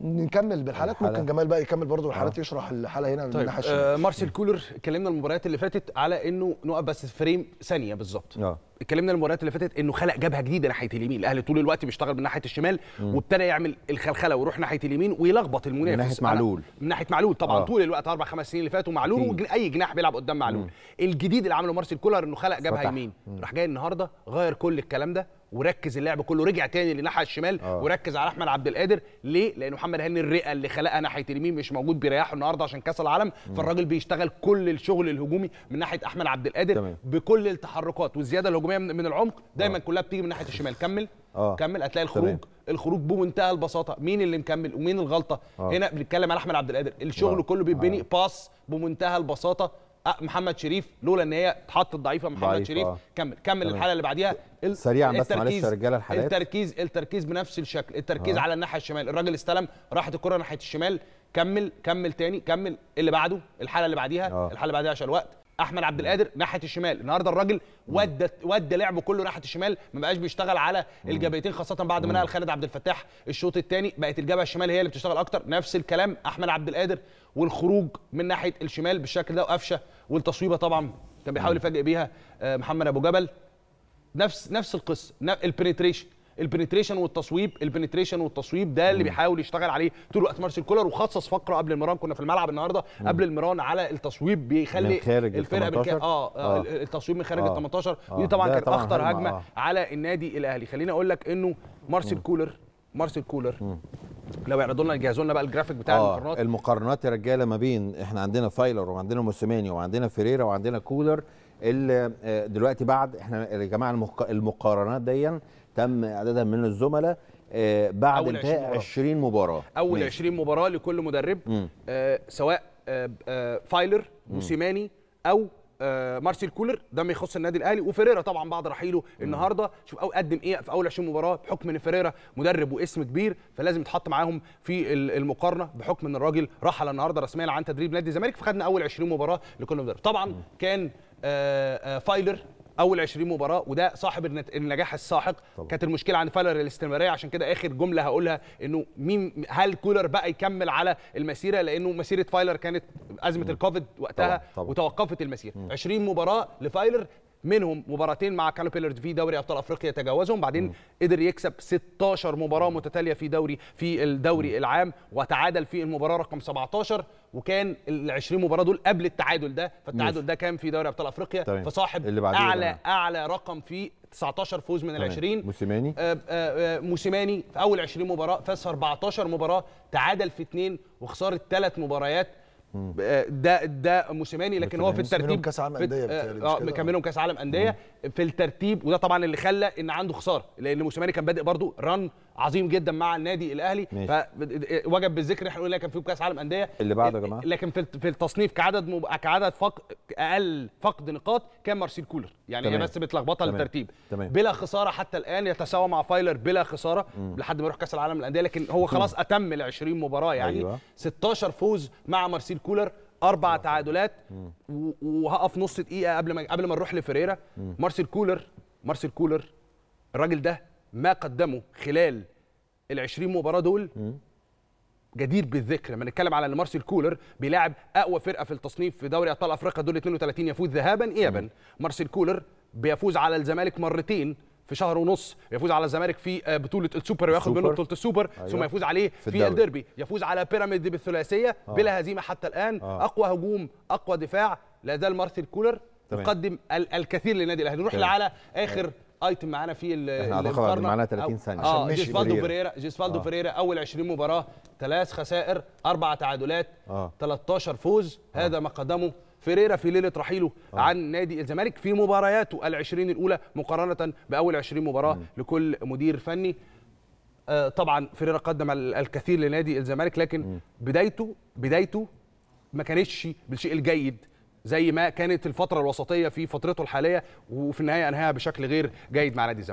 نكمل بالحالات الحالة. ممكن جمال بقى يكمل برضه الحالات آه. يشرح الحاله هنا طيب. من الناحيه آه مارسيل كولر اتكلمنا المباريات اللي فاتت على انه نقف بس فريم ثانيه بالظبط آه. اتكلمنا المباريات اللي فاتت انه خلق جبهه جديده ناحيه اليمين الاهلي طول الوقت بيشتغل من ناحيه الشمال وابتدى يعمل الخلخله ويروح ناحيه اليمين ويلخبط المنافس من ناحيه معلول من ناحيه معلول طبعا آه. طول الوقت اربع خمس سنين اللي فاتوا معلول واي جناح بيلعب قدام معلول مم. الجديد اللي عمله مارسيل كولر انه خلق جبهه يمين راح جاي النهارده غير كل الكلام ده وركز اللعب كله رجع تاني للناحيه الشمال أوه. وركز على احمد عبد القادر ليه لان محمد هاني الرئه اللي خلقها ناحيه اليمين مش موجود بيريحه النهارده عشان كاس العالم فالراجل بيشتغل كل الشغل الهجومي من ناحيه احمد عبد القادر بكل التحركات والزياده الهجوميه من العمق دايما أوه. كلها بتيجي من ناحيه الشمال كمل أوه. كمل هتلاقي الخروج تمام. الخروج بمنتهى البساطه مين اللي مكمل ومين الغلطه أوه. هنا بنتكلم على احمد عبد القادر الشغل أوه. كله بيتبني آه. باس بمنتهى البساطه آه، محمد شريف لولا ان هي اتحطت ضعيفه محمد ضعيفة. شريف كمل كمل الحاله اللي بعديها ال... سريعا بس معلش يا رجاله الحالات التركيز التركيز بنفس الشكل التركيز آه. على الناحيه الشمال الراجل استلم راحت الكره ناحيه الشمال كمل كمل تاني كمل اللي بعده الحاله اللي بعديها آه. الحاله اللي بعديها عشان الوقت احمد عبد القادر ناحيه الشمال النهارده الراجل ودى ودى لعبه كله ناحيه الشمال ما بقاش بيشتغل على الجبهتين خاصه بعد ما نقل خالد عبد الفتاح الشوط الثاني بقت الجبهه الشمال هي اللي بتشتغل اكتر نفس الكلام احمد عبد القادر والخروج من ناحيه الشمال بالشكل ده وقفشه والتصويبه طبعا كان بيحاول يفاجئ بيها آه، محمد ابو جبل نفس نفس القصه البنتريشن البنتريشن والتصويب البنتريشن والتصويب ده اللي بيحاول يشتغل عليه طول الوقت مارسيل كولر وخصص فقره قبل المران كنا في الملعب النهارده قبل المران على التصويب بيخلي الفرقه خارج آه, اه, آه. التصويب من خارج ال 18 ودي طبعا كانت اخطر هجمه آه. على النادي الاهلي خليني اقول لك انه مارسيل كولر مارسيل كولر مم. لو يعرضوا لنا يجهزوا لنا بقى الجرافيك بتاع آه المقارنات المقارنات يا رجاله ما بين احنا عندنا فايلر وعندنا موسيماني وعندنا فيريرا وعندنا كولر اللي آه، دلوقتي بعد احنا يا جماعه المقارنات دي تم اعدادها من الزملاء آه، بعد انتهاء 20 مباراه اول 20 مباراه لكل مدرب آه، سواء فايلر موسيماني او مارسيل كولر ده ما يخص النادي الاهلي وفيريرا طبعا بعد رحيله النهارده شوف أو قدم ايه في اول 20 مباراه بحكم ان فيريرا مدرب واسم كبير فلازم يتحط معاهم في المقارنه بحكم ان الراجل رحل النهارده رسميا عن تدريب نادي الزمالك فخدنا اول 20 مباراه لكل مدرب طبعا كان آه، آه، فايلر اول 20 مباراه وده صاحب النجاح الساحق كانت المشكله عند فايلر الاستمراريه عشان كده اخر جمله هقولها انه مين هل كولر بقى يكمل على المسيره لانه مسيره فايلر كانت ازمه الكوفيد وقتها طبعا. طبعا. وتوقفت المسيره 20 مباراه لفايلر منهم مباراتين مع كالوبيلرز في دوري ابطال افريقيا تجاوزهم بعدين م. قدر يكسب 16 مباراه متتاليه في دوري في الدوري م. العام وتعادل في المباراه رقم 17 وكان ال 20 مباراه دول قبل التعادل ده فالتعادل ده كان في دوري ابطال افريقيا طيب. فصاحب اللي اعلى ده. اعلى رقم في 19 فوز من ال 20 موسيماني آه، آه، آه، موسيماني في اول 20 مباراه فاز 14 مباراه تعادل في اثنين وخساره ثلاث مباريات آه، ده ده موسيماني لكن هو في الترتيب كاس عالم انديه اه, آه، مكملهم كاس عالم انديه في الترتيب وده طبعا اللي خلى ان عنده خساره لان موسيماني كان بادئ برضو ران عظيم جدا مع النادي الاهلي فوجب بالذكر احنا قلنا كان في كاس عالم انديه اللي بعده يا جماعه لكن في التصنيف كعدد مب... كعدد فق... اقل فقد نقاط كان مارسيل كولر يعني تمام. هي بس متلخبطه للترتيب بلا خساره حتى الان يتساوى مع فايلر بلا خساره مم. لحد ما يروح كاس العالم الانديه لكن هو خلاص مم. اتم ال 20 مباراه يعني أيوة. 16 فوز مع مارسيل كولر اربع تعادلات وهقف نص دقيقه قبل ما قبل ما نروح لفريرا مارسيل كولر مارسيل كولر الراجل ده ما قدمه خلال ال 20 مباراه دول جدير بالذكر لما نتكلم على ان مارسيل كولر بيلاعب اقوى فرقه في التصنيف في دوري ابطال افريقيا دول 32 يفوز ذهابا ايابا مارسيل كولر بيفوز على الزمالك مرتين في شهر ونص يفوز على الزمالك في آه، بطوله السوبر وياخد منه بطوله السوبر أيوة. ثم يفوز عليه في, في الديربي يفوز على بيراميد بالثلاثيه آه. بلا هزيمه حتى الان آه. اقوى هجوم اقوى دفاع لا زال مارسيل كولر يقدم الكثير للنادي الاهلي نروح على اخر آه. ايتم معانا في المقارنه معانا 30 ثانيه اه جيسفالدو فيريرا جيسفالدو آه. فيريرا اول 20 مباراه ثلاث خسائر اربع تعادلات آه. 13 فوز آه. هذا ما قدمه فيريرا في ليله رحيله آه. عن نادي الزمالك في مبارياته ال20 الاولى مقارنه باول 20 مباراه لكل مدير فني آه طبعا فيريرا قدم الكثير لنادي الزمالك لكن بدايته بدايته ما كانتش بالشيء الجيد زي ما كانت الفتره الوسطيه في فترته الحاليه وفي النهايه انهاها بشكل غير جيد مع نادي الزمالك